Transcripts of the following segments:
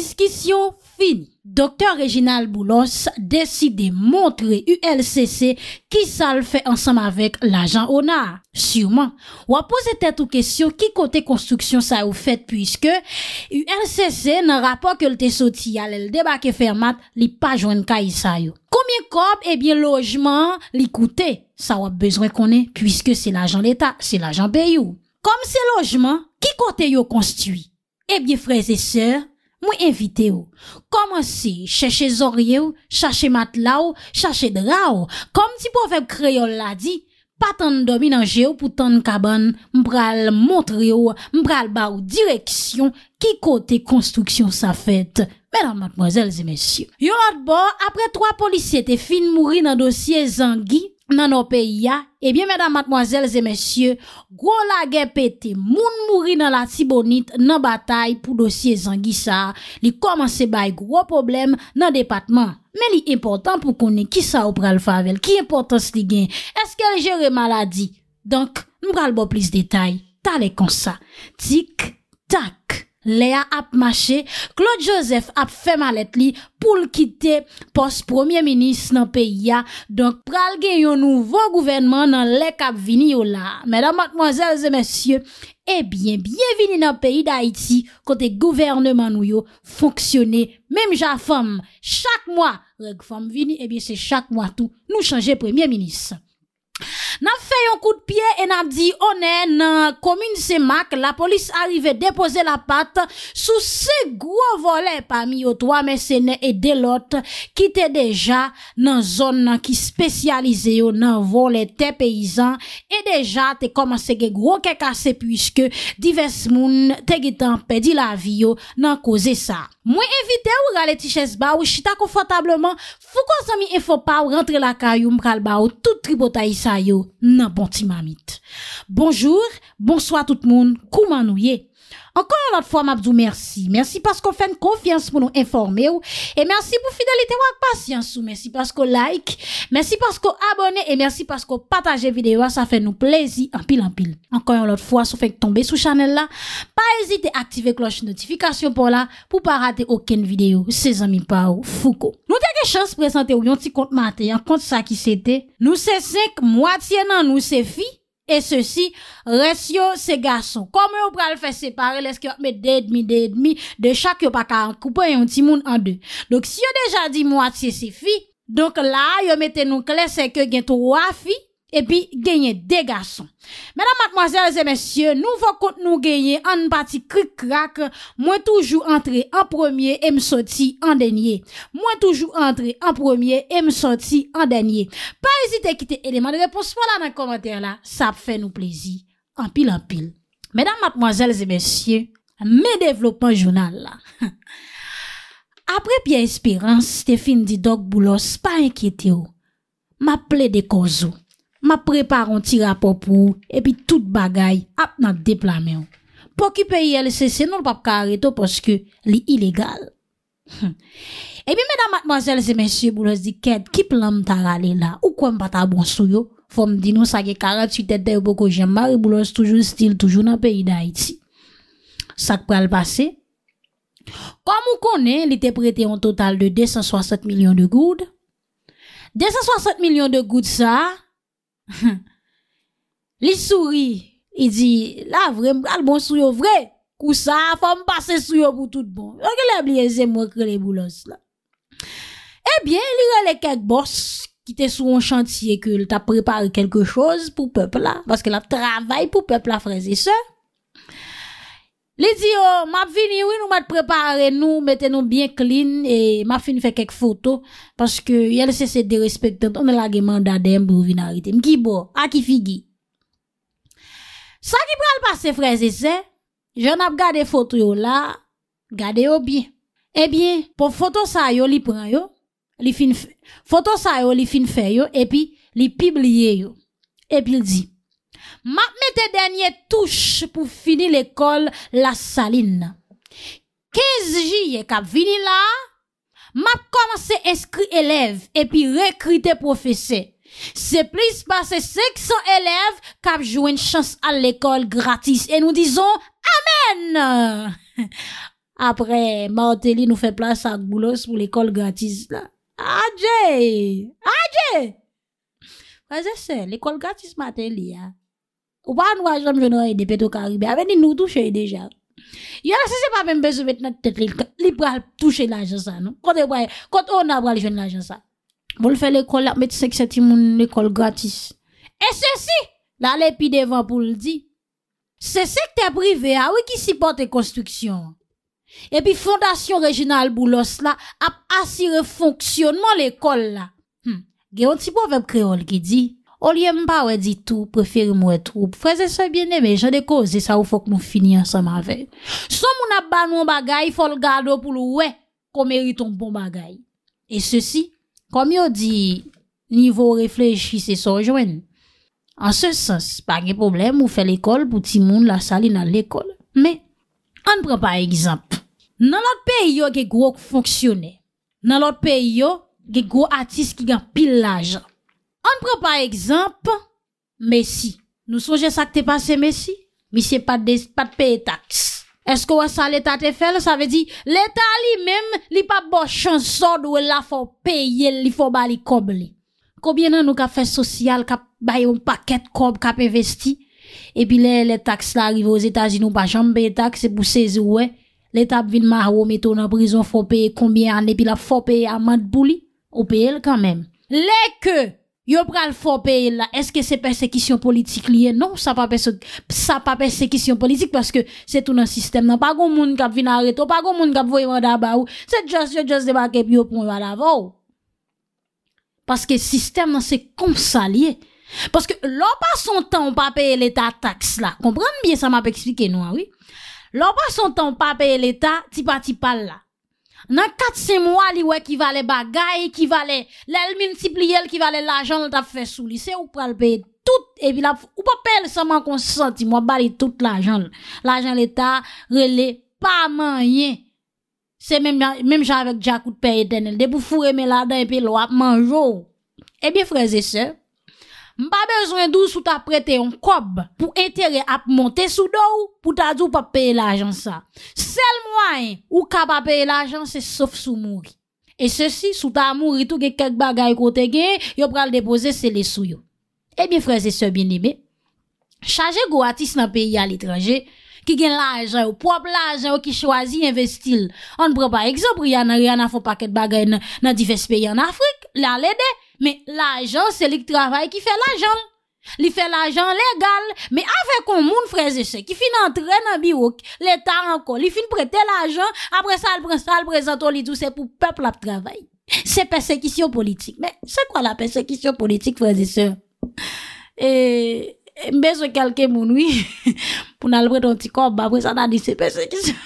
Diskisyon fin. Dokter Reginald Boulos deside montre ULCC ki sa l fe ansam avek l ajan Onar. Siuman, wapose tet ou kesyon ki kote konstruksyon sa ou fet pwiske ULCC nan rapor ke l te soti ale l debake fermat li pa jwen ka isayou. Komye kob, ebyen lojman li koute, sa wap bezwen konen pwiske se l ajan l eta, se l ajan beyou. Kom se lojman, ki kote yo konstruy? Ebyen eh freze seur, Mwen evite ou, koman si, chèche zorye ou, chèche matla ou, chèche dra ou, kom ti pou feb kreyol la di, patan domi nan je ou pou tan kaban, mpral montre ou, mpral ba ou direksyon, ki kote konstruksyon sa fèt, menan matmozèl zi mensyon. Yon lot bo, apre 3 polisye te fin mouri nan dosye zangi nan nou peyi ya, Ebyen, eh mèdam matmoazèl zè mèsyè, gwo la gen pète, moun mouri nan la tibonit nan batay pou dosye zangisa, li komanse bay gwo problem nan depatman. Mè li important pou konen ki sa ou pral favel, ki importans li gen, eske l jere maladi. Donk, m pral bo plis detay, talè konsa. Tik, tak. Lea ap mache, Claude Joseph ap fe malet li pou l'kite pos Premier Ministre nan peyi ya, donk pral gen yon nouvo gouvenman nan lek ap vini yo la. Mèdamak manzèlze mèsyè, ebyen, biye vini nan peyi d'Haïti kote gouvernman nou yo fonksyonè, mèm ja fèm, chak mwa, reg fèm vini, ebyen eh se chak mwa tou nou chanje Premier Ministre. nan feyon kou de pie e nan di one nan komine se mak la polis arrive depoze la pat sou se gwo vole pa mi yo twa mese ne e delot ki te deja nan zon nan ki spesyalize yo nan vole te peyizan e deja te komanse ge gwo ke kase pwiske divers moun te gitan pedi la vi yo nan koze sa mwen evite ou rale tiches ba ou chita konfotableman fou kon sa mi enfo pa ou rentre la ka yon pral ba ou tout tribo ta yisa Koumanouye Ankon yon lot fwa mabzou mersi, mersi paskou fèn konfians moun nou informe ou E mersi pou fidelite wak pasyans ou, mersi paskou like, mersi paskou abone E mersi paskou pataje videyo a sa fèn nou plezi anpil anpil Ankon yon lot fwa sou fèn tombe sou chanel la, pa ezite aktive kloche notifikasyon pou la Pou pa rate oken videyo, se zami pa ou, fuko Nou teke chans prezante ou yon ti kont maten, yon kont sa ki sete Nou se sek mwatiye nan nou se fi E se si resyo se gason. Kome ou pral fè separe leske yon met dè dmi, dè dmi. De chak yon pa ka an koupè yon timoun an dè. Dok si yon deja di mwati se fi. Dok la yon mette nou kles se ke gen to wa fi. et puis gagner des garçons. Mesdames, mademoiselles et messieurs, nous, nouveau nous gagner en partie cric crac, moi toujours entrer en premier et me sortir en dernier. Moi toujours entrer en premier et me sortir en dernier. Pas hésiter à quitter élément de réponse voilà dans le commentaire là, ça fait nous plaisir en pile en pile. Mesdames, mademoiselles et messieurs, mes développements journal là. Après Pierre Espérance, Stéphane dit Doc Boulos, pas inquiété. Oh. Ma m'appeler des causes. Oh. Ma prepar an ti rapop ou, epi tout bagay ap nan deplame non, eh ou. Po ki peye lese se non l pape kareto poske li ilegal. Epi medan matmazel se mensye boulos di kèd ki plam ta rale la, ou kwen pata bon sou yo, fòm di nou sa ge kare tu tèdè ou boko jembar, boulos toujou stil toujou nan peyi da iti. Sak pral pase. Kwa mou konen, li te prete an total de 260 milyon de goud. 260 milyon de goud sa a, Li souri, i di, la vre, al bon sou yo vre, kousa, fa m pa se sou yo pou tout bon Anke li a bliye zem wakre li moulos la Ebyen, eh li rele kek bors, ki te sou an chantye ke ta prepare kelke chose pou pep la Baske la travay pou pep la freze se Li di yo, map vini, wè nou mat prepare nou, mette nou byen klin, e map fin fe kek foto, paske yel se se de respektant, ane la ge manda dem pou vina rite. Mki bo, aki figi. Sa ki pral pase freze se, jen ap gade foto yo la, gade yo bi. E eh bi, po foto sa yo, li pran yo, foto sa yo, li fin fe yo, e pi li pibliye yo. E pi li di, Map mette denye touche pou fini l'ekol la saline. 15 jye kap vini la, map komanse eskri elev, epi rekrite profese. Se plis pase sekson elev, kap jwen chans al l'ekol gratis, e nou dizon amen! Apre, ma oteli nou fe plas sa goulos pou l'ekol gratis la. Adje! Adje! Pazese, l'ekol gratis ma oteli ya. Ou pas nous agir je n'aurais des pétos caribé. Avec nous toucher déjà. Y'a si c'est pas même besoin de mettre notre tête libre à toucher l'agence ça, non? Quand on a, quand on a pas l'agence ça. Vous le faites l'école là, mettre que c'est une école gratis. Et ceci, là, puis devant pour le dire. C'est secteur privé, ah oui, qui supporte les constructions. Et puis, Fondation Régionale Boulos, là, a assuré fonctionnement l'école, là. Hum. Il y a un petit proverbe créole qui dit, O liye mpa wè di tou, preferi mwè troub. Fwese se bine mè, jan de koze sa ou fok mwò fini an sa ma vè. Son mwè nan ban mwè bagay, fol gado pou lwè. Komè rite mpon bagay. E se si, kom yo di, nivou reflejise son jwen. An se sens, pa gen problem mwò fè l'ekol pou ti mwoun la sali nan l'ekol. Mè, an pran pa egzamp. Nan lot pe yo gen grok fonksyonè. Nan lot pe yo gen grok atis ki gen pil la jan. An pre pa ekzamp, mesi. Nou soje sak te pase mesi? Misye pat peye taks. Esko wasa leta te fel, sa ve di, leta li mem, li pa bo chan sod ou la fo peye li fo ba li kob li. Kobye nan nou ka fe sosyal, ka bayon paket kob ka pe vesti, epi le, leta ks la rive ou zeta zi nou pa chan peye taks, epi se zi we, leta vin ma hou meto nan prizon fo peye kombi an, epi la fo peye amant bou li, ou peye l kanmem. Le ke, Yo pral fò peye la, eske se persekisyon politik liye? Non, sa pa persekisyon politik, paske se tou nan sistem nan, pa goun moun kap vinareto, pa goun moun kap voyman daba ou, se jòs, jòs, jòs debake, pi yo prouman daba ou. Paske sistem nan se konsa liye. Paske lò pa son tan, w pa peye l'Etat tax la. Kompran miye, sa map eksplike nou an, ah oui? Lò pa son tan, w pa peye l'Etat, ti pa ti pal la. Nan 4-5 mwa li we kivalè bagay, kivalè lelmintipliyel, kivalè lajanl ta fè sou li. Se ou pral peye tout, epi la, ou pa peye le sa man konsanti, mwa bali tout lajanl. Lajanl e ta rele pa man yen. Se menm janvek diakout peye tenel, debou fure me la dan epi lo ap manjou. Ebi freze se. Mpa bezwen dou sou ta prete yon kob pou entere ap monte sou do ou pou ta djou pa peye l'ajan sa. Sel mwen ou ka pa peye l'ajan se sof sou mouri. E se si, sou ta mouri tou ke kèk bagay kotege, yo pral depose se lesou yo. Ebyen eh freze se binebe, chaje gwo atis nan peyi al itranje, ki gen l'ajan ou pop l'ajan ou ki chwazi investil, an pran pa ekzobri ya nan fok pa kèk bagay nan difes peyi an Afrik, lalede, Men l'ajan se li k travay ki fe l'ajan. Li fe l'ajan legal. Men avè kon moun freze se. Ki fin antren an biwok. Li fin prete l'ajan. Apre sa al prezanton li douse pou pepl ap travay. Se persekisyon politik. Men se kwa la persekisyon politik freze se? E mbe zo kelke moun wè. Poun al prezanton ti kob. Apre sa nan di se persekisyon.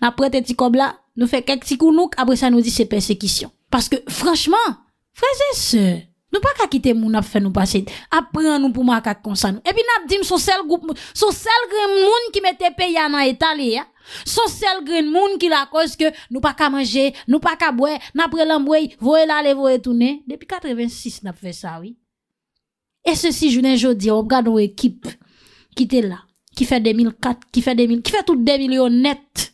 Na prete ti kob la. Nou fe kek ti kounouk. Apre sa nou di se persekisyon. Paske franchman. Frase se, nou pa ka kite moun ap fe nou pase, ap pren nou pou makak konsan nou. Epi nap dim sou sel groun moun ki me tepe ya nan etale ya. Sou sel groun moun ki la koske nou pa ka manje, nou pa ka bwe, napre lan bwe, vwe la le vwe toune. Depi 86 nap fe sa, oui. E se si jounen jodi, wop gado ekip ki te la, ki fe 2004, ki fe 2000, ki fe tout 2000 yo net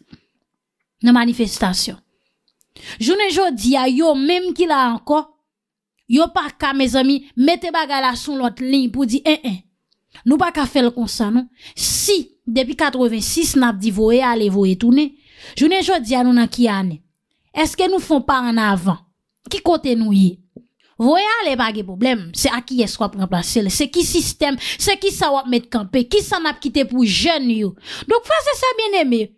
nan manifestasyon. Jounen jodi, ya yo menm ki la anko, Yo pas qu'à mes amis, mettez la là sur l'autre ligne pour dire, hein, hein. Nous pas faire comme ça, non? Si, depuis 86, n'a dit voyez allez tout, tourner. Je ne jodi à nous dans qui année. Est-ce que nous font pas en avant? Qui côté nous y? voyez allez pas de problème. C'est à qui est-ce qu'on remplacer? C'est qui système? C'est qui ça va mettre campé? Qui s'en n'a quitté pour jeune yo? Donc, face ça bien aimé.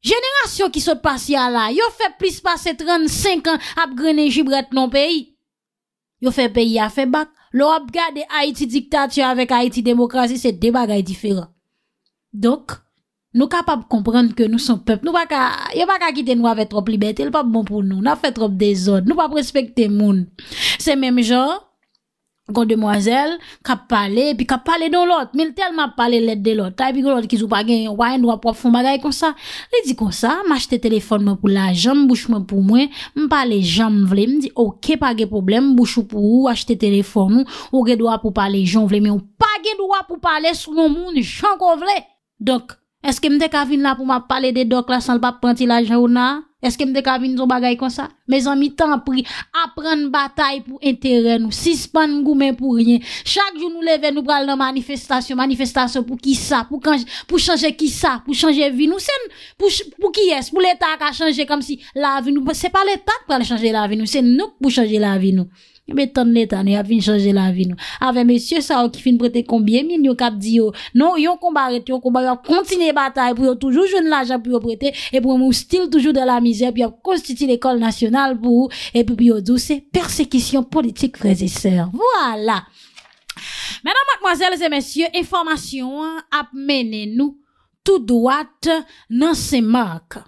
Génération qui se passe là, yo fait plus passer 35 ans à grener gibret non pays. Yo fait pays a fait bac. L'on a gardé Haïti dictature avec Haïti démocratie, c'est deux bagages différents. Donc, nous capables de comprendre que nous sommes peuple. Nous pas y a pas qu'à quitter nous avec trop liberté, n'est pas bon pour nous. N'a fait trop des autres. Nous pas respecter monde. C'est même genre, Gonde moazel, ka pale, pi ka pale don lot, mi l tel ma pale let de lot, ta epi golo di ki sou pagen, wanyen do ap wap foun bagay kon sa. Li di kon sa, ma achete telefon mwen pou la jen, mbouch mwen pou mwen, m pale jen mwen vle, m di, ok, page problem, mbouch mwen pou ou, achete telefon mwen, ou ge do ap wap wap pale jen mwen, mi ou page do ap wap wap pale sou nou moun, jen kon vle. Dok, eske m dek avin na pou ma pale de dok la san l pa panti la jen ou na? Est-ce que m'a faire des choses comme ça? Mes amis, tant pris. Apprendre bataille pour intérêt, nous. Suspendre goumen pour rien. Chaque jour, nous levons, nous prenons manifestation. Manifestation pour qui ça? Pour quand, pour changer qui ça? Pour changer vie, nous. C'est, pour, qui est-ce? Pour l'État qui a changé comme si la vie, nous. C'est pas l'État qui va changer la vie, nous. C'est nous pour changer la vie, nous. Mais tant l'État, nous avons changer la vie, nous. Avec ah, monsieur, ça, qui fin prêter combien million millions, cap dit, non, yon combat, yon combat, continué bataille pour ont toujours jeune l'argent pour prêter, et pour yon style toujours de la misère, puis ont constitué l'école nationale pour, et puis yon douce, persécution politique, frères et sœurs. Voilà. Mesdames, mademoiselles et messieurs, information a mené nous tout droit dans ces marques.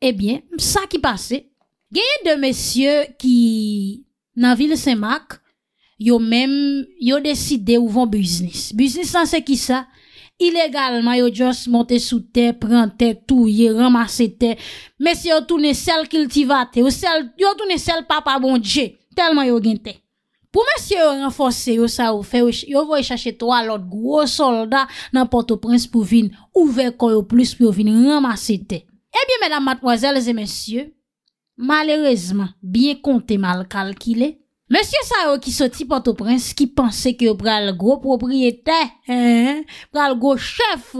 Eh bien, ça qui passait, il y a deux messieurs qui nan vil Saint-Marc, yo mèm, yo deside ou von biznis. Biznis san se ki sa? Ilegalman yo jòs monte sou te, prante, touye, ramase te, mèsi yo toune sel kiltivate, yo toune sel papa bonje, telman yo gen te. Pou mèsi yo renfose yo sa ou fe, yo voye chache to alot gwo solda nan Port-au-Prince pou vin ouvekoy ou plus pou vin ramase te. Ebyè mèdam matmoazèl zè mèsyè, Malèrezman, biye kontè mal kalkilè, Monsye sa yo ki soti pato prins Ki panse ki yo pral go Propriete Pral go chef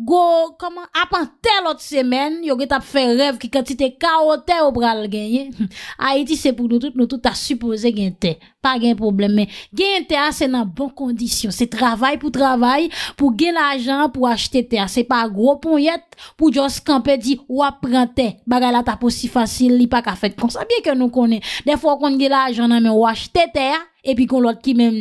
Go Koman Apan te lot semen Yo ge tap fe rev Ki kan ti te kaote Yo pral genye Haiti se pou nou tout Nou tout ta suppose genye te Pa genye probleme Genye te a Se nan bon kondisyon Se travay pou travay Pou genye la ajan Pou achete te a Se pa gro pon yet Pou jos kampe di Ou apren te Bagala tapo si fasil Li pa ka fet Kon sa bie ke nou konen Defo kon genye la ajan Nan men ou a te te non a, e pi kon lot ki men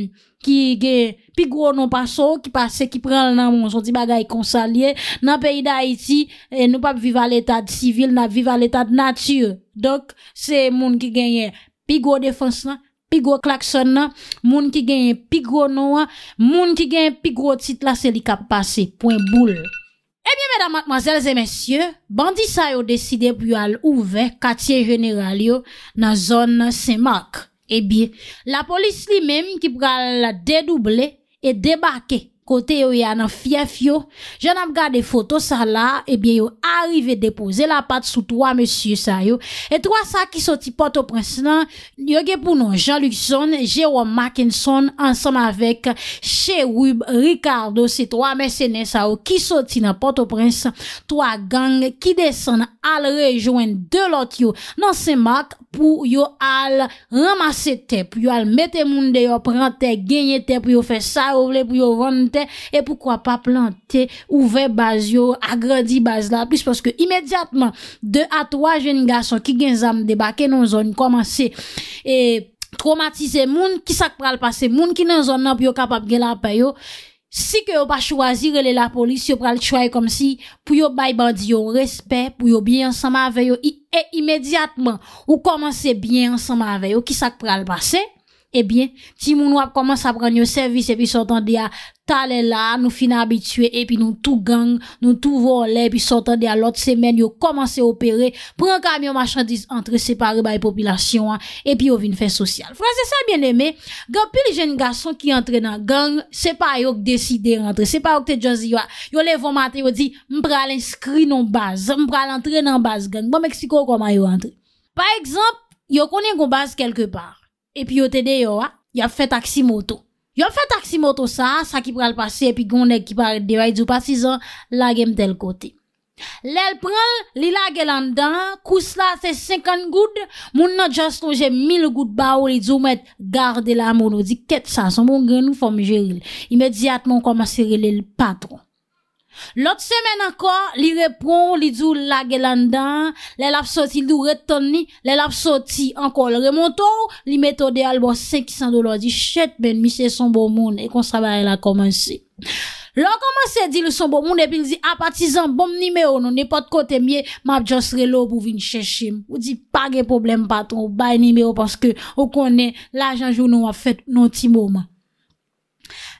ki gen, pi gro non pa so ki pase, ki pren nan moun son ti bagay konsalye, nan peyi da iti nou pa viva l'etat civil nan viva l'etat nature, dok se moun ki genye, pi gro defans nan, pi gro klakson nan moun ki genye, pi gro non moun ki genye, pi gro tit la selikap pase, pouen boule e biye medan matmazelze mensyo bandisa yo deside pou al ouve katye general yo nan zon nan semak Ebi, eh la polis li menm ki pou kal la dedouble e debake kote yo yana fief yo. Jan ap gade foto sa la, ebi yo arrive depoze la pat sou 3 mesye sa yo. E 3 sa ki soti Port-au-Prince nan, yo ge pou nou Jean-Luc John, Jérôme Mackinson, ansam avek Chewib, Ricardo, se 3 mesye nan sa yo ki soti nan Port-au-Prince, 3 gang ki desan nan. al rejoen de lot yo nan se mak pou yo al ramase te, pou yo al mette moun de yo prente, genye te, pou yo fe sarovle, pou yo rante, e poukwa pa plante, ouve baz yo, agredi baz la, plis paske imediatman, 2 a 3 jeni gason ki gen zam debake nan zon, komanse e traumatize moun, ki sak pral pase moun, ki nan zon nan pou yo kapap gel apay yo, Si ke yo pa chwazire le la polis, yo pral chwaye kom si pou yo bay bandi yo respet, pou yo biye ansama aveyo e imediatman ou komanse biye ansama aveyo ki sak pral basen. Ebyen, eh ti moun wap koman sa pran yo servis epi sotan de a talen la, nou fina abitue epi nou tou gang, nou tou volen epi sotan de a lot semen yo koman se opere, pran kamyon machandise antre separe baye popilasyon an, epi yo vin fè sosyal. Fransè sa bien eme, gen pili jen gason ki antre nan gang, sepa yo k deside antre, sepa yo k te djanzi yo a, yo levon maten yo di mpral inskri nan baz, mpral antre nan baz gang, bon meksiko koman yo antre. Par ekzamp, yo konen kon baz kelke par. epi yo te de yo a, yo ap fe taksi moto. Yo ap fe taksi moto sa, sa ki pral pasi, epi gounen ki pari deray, djou pasi zon, lage mtel kote. Le l pral, li lage lan dan, kous la se 50 goud, moun nan jaston jem 1000 goud ba ou, li djou met, garde la moun, di ket sa, son moun gen nou fom jiril. Imediatman koman se rile l patron. Lot semen akwa, li repon, li djou lage landan, le lap soti, li djou reton ni, le lap soti, anko le remon tou, li metode albo seki san do lo, di chet men, mi se son bon moun, ekon sa baye la komanse. Lo komanse, di le son bon moun, epil di, apatizan, bom nimeyo, nou ne pot kote mye, map jos relo pou vin cheshim. Ou di, pa gen problem paton, ou baye nimeyo, paske, ou konen, la janjou nou a fet non ti mouman.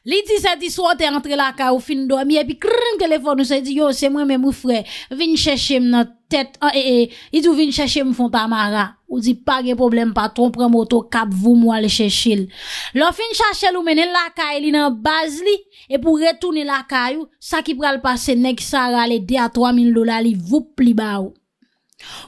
Li di se di sote entre laka ou fin do mi e pi kren kelefon ou se di yo se mwen men mou fre, vin cheshe m nan tet, an e e, idou vin cheshe m fon tamara, ou di pa ge problem pa ton premoto kap vou mwa le cheshe l. Lo fin cheshe l ou menen laka e li nan baz li, e pou retoune laka yo, sa ki pral pase nek sa rale de a 3000 dola li voup li ba ou.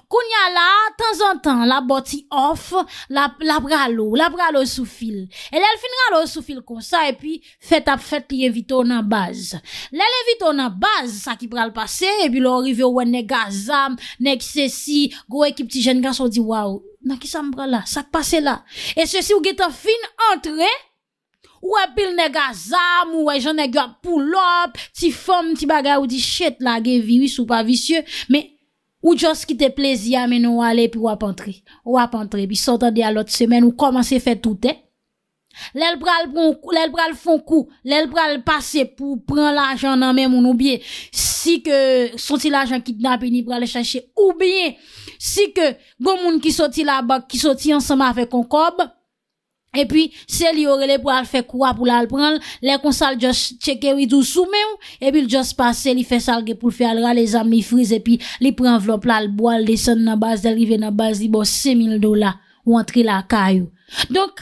Koun ya la, tan zan tan, la boti of, la pralo, la pralo soufil. E lè l fin ralo soufil kon sa, e pi fet ap fet li evito nan baz. Lè l evito nan baz, sa ki pral pase, e pi l orive ouwe nega zam, neki sesi, gou e ki pti jengan son di waw, na ki sa mbrala, sa kpase la. E sesi ouge ta fin entre, ouwe pil nega zam, ouwe jan nega poulop, ti fom, ti bagay oudi chet la, gen virus ou pa visye, me... Ou jos ki te plezi ya men nou wale pi wap antre, wap antre, bi sotande alot semen ou koman se fe toute. Lèl pral fon kou, lèl pral pase pou pran l'ajan nan men moun oubyen, si ke soti l'ajan ki dnape ni prale chache, oubyen, si ke gomoun ki soti la bak, ki soti ansama fe kon kob, E pi, se li ore le pou al fe kwa pou la al pran, le konsal jas cheke widou soume ou, e pi l jas pase, li fe sarge pou fe al ra le zami frize, e pi li pran vlop la al boal, desan nan bas, derive nan bas, li bo se mil dola, ou antre la kayou. Donk,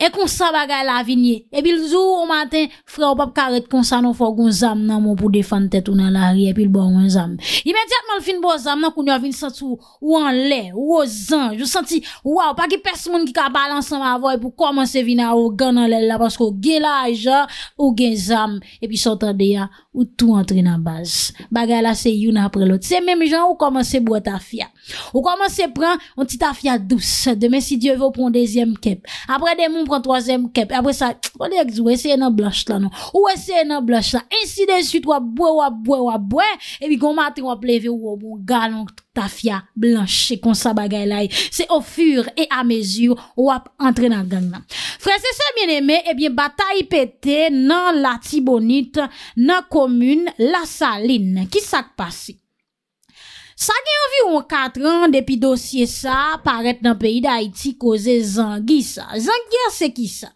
E kon sa bagay la vinye. E pi l zou ou maten, fra ou pap karet kon sa nou fò goun zam nan moun pou defan tèt ou nan la rye, pi l bon goun zam. Imediatman l fin bo zam nan koun yo vin satou ou an lè, ou o zan. Jou senti, waw, pa ki pes moun ki ka balansan ma voy pou koman se vin a ou gan an lè la pasko gen la aja ou gen zam. E pi sotade ya. ou tout entrer dans base. Bagay là c'est une après l'autre. C'est même gens ou commencer boire ta fia. Ou commence prendre un petit fia douce. Demain si Dieu veut prendre deuxième kep. Après demain on prend troisième kep. Après ça, on est ou essayer dans blanche là non. Ou essayer dans blanche là. Ainsi de suite ou boire ou boire ou boire et puis gon matin ou lever ou bon galon ta fya blanche kon sa bagay lay, se ofur e amezyou wap antre nan gangman. Frense se mwen eme, eh ebyen batay pete nan la tibonite nan komune la saline. Ki sak pase? Sake anvi ou an katran depi dosye sa, paret nan peyi da Haiti koze zangisa. Zangisa se ki sa?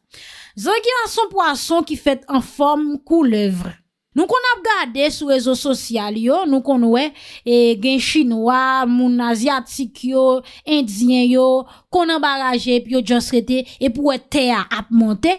Zangisa son poason ki fet an form kou levre. Nou kon ap gade sou wezo sosyal yo, nou kon wè gen chinois, moun asyatik yo, indzyen yo, kon anbaraje ep yo djons rete ep wè te ap monte.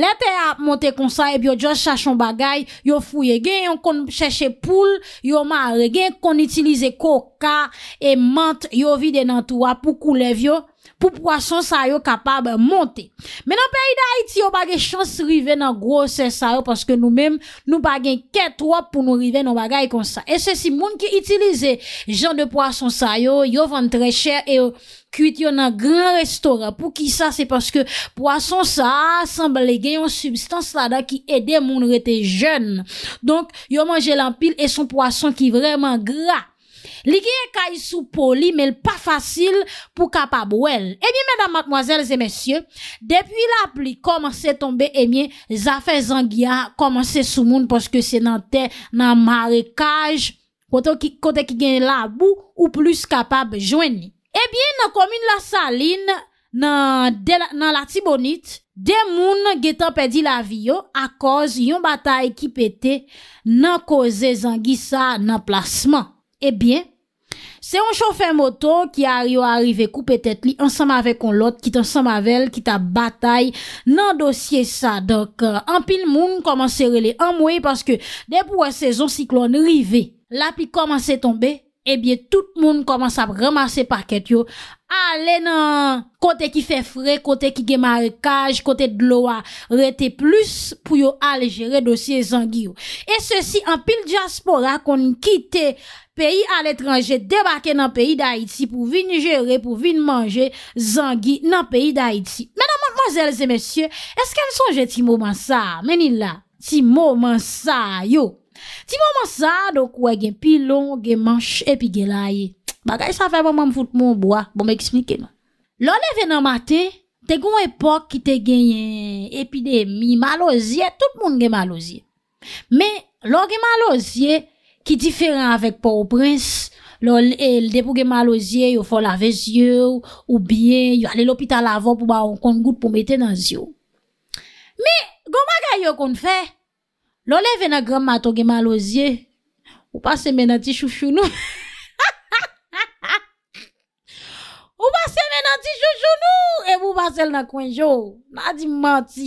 Lè te ap monte konsa ep yo djons chachon bagay, yo fouye gen, yo kon chache poule, yo mare gen, kon itilize koka, e mant yo vide nan touwa pou koulev yo. pour poisson ça yo capable monter mais dans pays d'Haïti on pas de chance river dans gros ça parce que nous-mêmes nous pas 4 quête pour nous river dans bagaille comme ça et ceci monde qui utilise genre de poisson ça yo yo vend très cher et ils cuit dans dans grand restaurant pour qui ça c'est parce que poisson ça semble gagner une substance là-dedans qui aide monde rester jeune donc yo mange l'empile et son poisson qui vraiment gras Li genye kay sou poli, mel pa fasil pou kapab wèl. Ebi, mèdam matmwazèl zè mèsyè, depi la pli komanse tombe, ebi, eh zafè zangia komanse sou moun pwoske se nan te, nan marekaj, kote ki genye labou, ou plus kapab jwen li. Ebi, nan komine la salin, nan lati bonit, de moun genye tan pedi la viyo, a koz yon batay ki pete nan koze zangisa nan plasman. Ebyen, eh se yon chofen moto ki a ryo a rive kou petet li ansama vek kon lot, kit ansama vel, kit a batay nan dosye sa, dok an pil moun koman se rele an mwe, paske debou an sezon siklon rive, la pi koman se tombe, Ebyen, eh tout moun koman sa remase paket yo, ale nan kote ki fe fre, kote ki gemare kaj, kote dlo a rete plus pou yo ale jere dosye zangyo. E se si an pil diaspora kon kite peyi al etranje, debake nan peyi da iti pou vin jere, pou vin manje zangyo nan peyi da iti. Menan manzèlze mesye, eske an sonje ti mouman sa, menin la, ti mouman sa yo? Ti moun moun sa, do kwe gen pilon, gen manch, epi gen laye. Bagay sa fè moun moun moun fout moun bwa, bon mè eksplike nou. Lò ne ven nan mate, te goun epok ki te gen epidemi, malozie, tout moun gen malozie. Me, lò gen malozie ki diferan avèk pa ou prins, lò lèpou gen malozie yo fò lave zye ou biye, yo ale lopita lavo pou ba on kon gout pou mette nan zye ou. Me, goun bagay yo kon fè, Lo leve nan gram mato gen malozye, ou pase men nan ti chou chou nou. Ou pase men nan ti chou e chou e e nou, e pou pase l nan kwenjou. Nan di manti.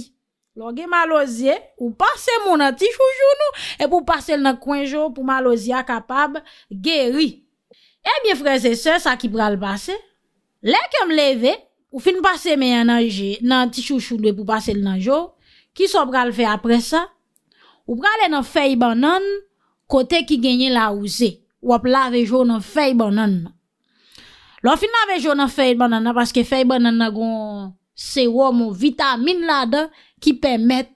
Lo gen malozye, ou pase moun nan ti chou chou nou, e pou pase l nan kwenjou pou malozye akapab geri. Ebyen freze se, sa ki pral base. Le kem leve, ou fin pase men nan ti chou chou nou e pou pase l nan jou, ki so pral fe apresa. Ou pralè nan fey banan, kote ki genye la ouze. Ou ap la vejou nan fey banan nan. Lofin la vejou nan fey banan nan, paske fey banan nan gon serum ou vitamine la da, ki pemet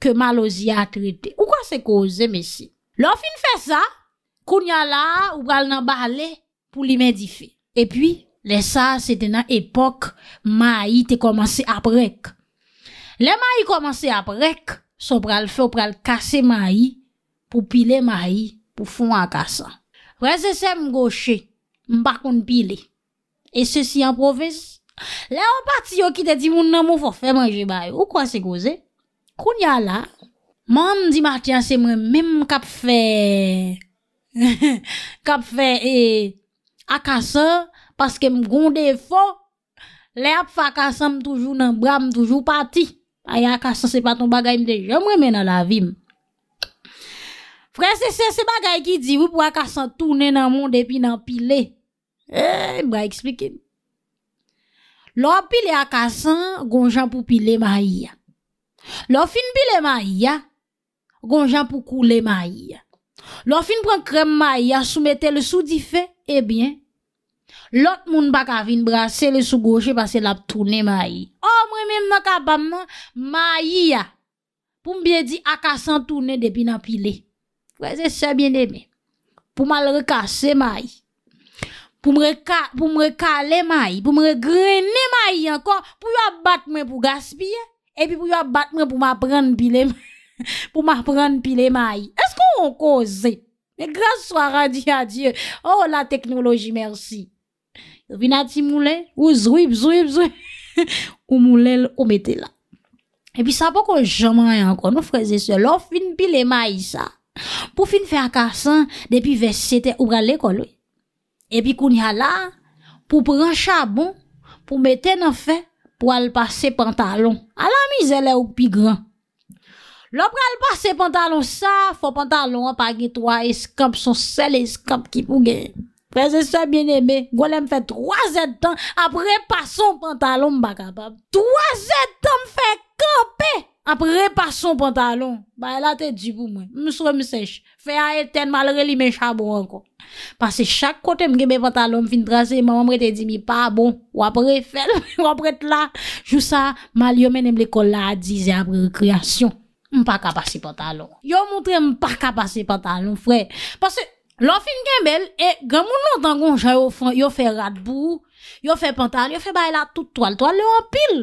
ke malozi a trite. Ou kwa se kouze mesi? Lofin fe sa, kounya la, ou pralè nan balè, pou li medife. E pi, le sa, se te nan epok, mayi te komanse aprek. Le mayi komanse aprek, Sop pral fò pral kase ma yi pou pile ma yi pou fon akasan. Vre se se m goche m bakoun pile. E se si an profes? Le an pati yo ki de di moun nan mou fò fè manje baye. Ou kwa se goze? Koun ya la. Man di mati an se mre mèm m kap fè. Kap fè e akasan paske m gonde fò. Le ap fò akasan m toujou nan bram m toujou pati. Ay akasan se pa ton bagay m deje m reme nan la vim. Fren se se se bagay ki di w pou akasan toune nan monde epi nan pile. E, eh, m bra eksplike. Lò pile akasan, gonjan pou pile mayi ya. Lò fin pile mayi ya, gonjan pou koule mayi ya. Lò fin pren krem mayi ya soumete le sou di fe, ebyen. Eh Lot moun bak avin brase le sou goche Pase lap toune mayi O oh, mwen mwen mwen ka baman Mayi ya Pou mwen biye di akasan toune depi nan pile Vese se bien deme Pou mwen re kase mayi Pou mwen re kale mayi Pou mwen re grene mayi Pou mwen bat men pou gaspye E pi pou mwen bat men pou mwen aprenne pile Pou mwen aprenne pile mayi Eskou mwen koze Me grase swara di adye O oh, la teknoloji mersi Vinati moulè, ou zwip, zwip, zwip, ou moulèl ou metè la. Epi sa pou kon jaman yon kon nou freze se, lò fin pi le may sa. Pou fin fe akasan, depi ve sete ou pral le koloy. Epi koun ya la, pou pran chabon, pou metè nan fe, pou al pa se pantalon. A la mizè lè ou pi gran. Lò pral pa se pantalon sa, pou pantalon an pa getwa eskap, son sel eskap ki pou genye. Frères et sœurs bien-aimés, Golem fait trois heures de temps, après pas son pantalon, m'ba capable. Trois heures de temps fait camper, après passer son pantalon. Bah, là, t'es dit pour moi. M'sois m'sèche. Fais à éteindre malgré les mes encore. Parce que chaque côté m'gé mes pantalons fin tracer, maman m'a dit, mi pas bon. Ou après, fait, ou après là. Jou ça, mal yo m'aime l'école là à 10 après récréation. M'pas qu'à passer pantalon. Yo montre m'pas qu'à passer pantalon, frère. Parce que, Lo fin gen bel, e gen moun notan goun jay yo fè radbou, yo fè pantal, yo fè bay la tout toal, toal le an pil.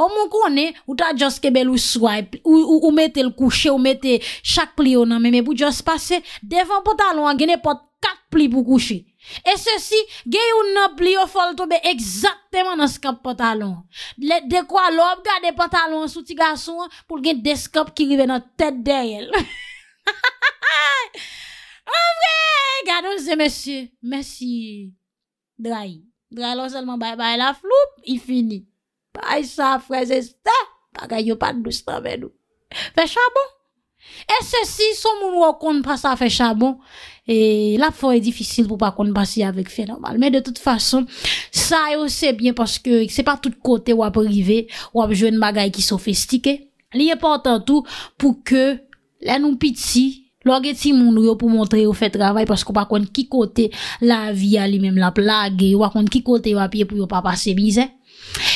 O moun konen, ou ta jos kebel ou swai, ou mette l kouche, ou mette chak pli yo nan mè mè pou jos pase, devan pantalon gen e pot kat pli pou kouche. E se si, gen yon nan pli yo fol tobe exaktèman nan skap pantalon. De kwa lop, gen de pantalon sou ti gason pou gen de skap ki rive nan tèt den yel. Mwen vre, gadoz e mese, mese, drai, drai lon selman bay bay la floup, i fini. Bay sa, freze, sa, bagay yo pat dou stra menou. Fè chabon, e se si son moun wakonde pa sa fè chabon, e la fò e difisil pou pa konde pasi avèk fè normal, mè de tout fason, sa yo se bien paske se pa tout kote wap rive, wap jwen magay ki sofestike, liye portantou pou ke lè nou piti, Logé ti moun yo pour montrer au fait travail parce qu'on pas konn qui côté la vie à lui-même la plague, ou konn qui côté va pied pour yo pas passer misère.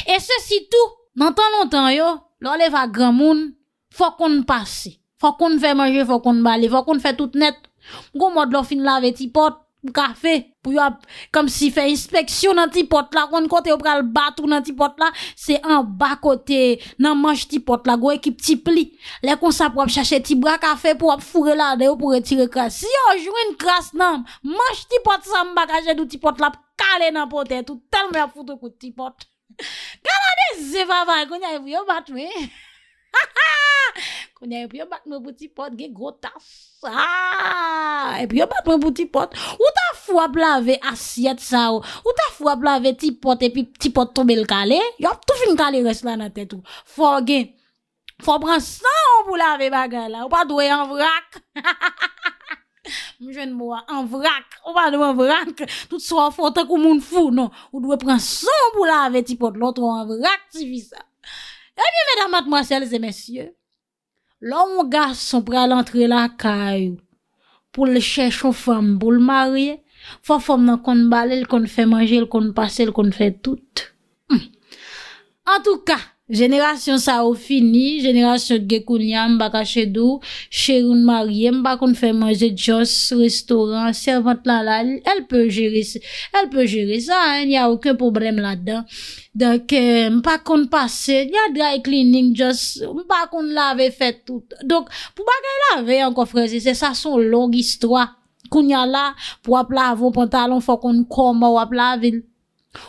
Et ceci tout, dans tant longtemps yo, lors les grand moun, faut qu'on passe. Faut qu'on fait manger, faut qu'on balle, faut qu'on fait tout net. Gon mode l'on fin laver ti porte Pou ka fe pou yo ap kom si fe inspeksyon nan ti pot la. Kon kote yo pral batou nan ti pot la. Se an bakote nan manj ti pot la. Gwe ki pti pli. Lè kon sa pou ap chache ti bra ka fe pou ap fure la. De yo pou retire kras. Si yo jwine kras nan manj ti pot sa mbakajen nou ti pot la. Kale nan pote. Toutal mè ap foute kote ti pot. Kalade ze vavay kon ya evyo batwe. Ha ha! Kounye, epi yo bat mwen bouti pot, ge, gota sa! Epi yo bat mwen bouti pot, ou ta fwa blave asyet sa ou, ou ta fwa blave tipot epi tipot tombe l kale, yo, tou fin kale resla nan tet ou. Fwa gen, fwa bran san mwen blave bagay la, ou pa doye anvrak! Ha ha ha ha ha! Mwen jwen mwen mwen anvrak, ou pa doye anvrak, tout sa wafote kou moun fwo, non. Ou doye bran san mwen blave tipot, lout wan anvrak, si fi sa! Eh bien, mesdames, mademoiselles et messieurs, l'homme ou garçon pral entre la caille pou le chèchon fòm bou l'marie, fòm fòm nan kon balè, l'kon fè manjè, l'kon pasè, l'kon fè tout. Hmm. En tout cas, Jenerasyon sa ou fini, jenerasyon ge kunya, mbaka chedou, cheroun marye, mbaka kon fèmèze dios, restoran, servant lalal, el pè jiri sa, el pè jiri sa, n'y a ouke problem ladan. Donk, euh, mbaka kon pase, n'y a dry cleaning, dios, mbaka kon lave fè tout. Donk, pou bagay lave an kofrezi, se sa son log istwa. Kunya la, pou ap lavo pantalon, fò kon koma ou ap lavil.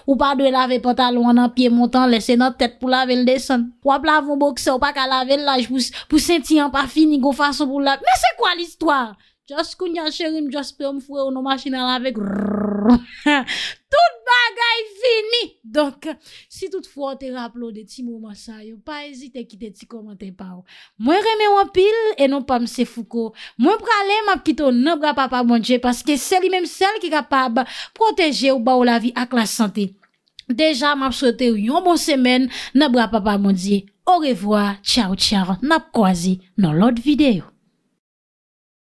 Ou pa dwe lave patal ou an an pie montan lese not tet pou lave l deson. Ou ap lavo bokse ou pa ka lave l laj pou senti an pa fini go fason pou lak. Men se kwa l istwa? Jos kou nyansherim, jospè ou m fwe ou nou machina lavek. Tout bagay fini. Donk, si tout fwe ou te rap lode ti mou masay, ou pa ezite ki te ti komante pa ou. Mwen reme ou apil, e nou pa mse fuko. Mwen prale m apkito nou bra papa mounje, bon paske seli menm sel ki kapab proteje ou ba ou la vi ak la sante. Deja, m ap chote ou yon bon semen, nou bra papa mounje. Bon ou revoa, tchao tchao, nap kwa zi nou lot videyo.